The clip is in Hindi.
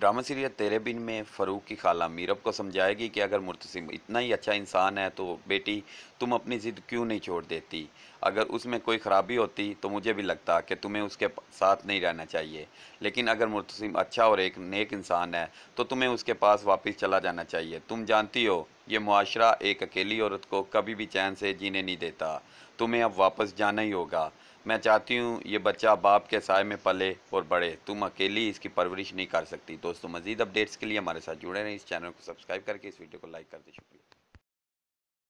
ड्रामा सीरियल तेरे बिन में फ़ारूक की खाला मीरब को समझाएगी कि अगर मुर्तसिम इतना ही अच्छा इंसान है तो बेटी तुम अपनी ज़िद क्यों नहीं छोड़ देती अगर उसमें कोई ख़राबी होती तो मुझे भी लगता कि तुम्हें उसके साथ नहीं रहना चाहिए लेकिन अगर मुर्तसिम अच्छा और एक नेक इंसान है तो तुम्हें उसके पास वापस चला जाना चाहिए तुम जानती हो ये मुआशरा एक अकेली औरत को कभी भी चैन से जीने नहीं देता तुम्हें अब वापस जाना ही होगा मैं चाहती हूँ ये बच्चा बाप के साय में पले और बढ़े तुम अकेली इसकी परवरिश नहीं कर सकती दोस्तों मजीद अपडेट्स के लिए हमारे साथ जुड़े रहें इस चैनल को सब्सक्राइब करके इस वीडियो को लाइक कर दें शुक्रिया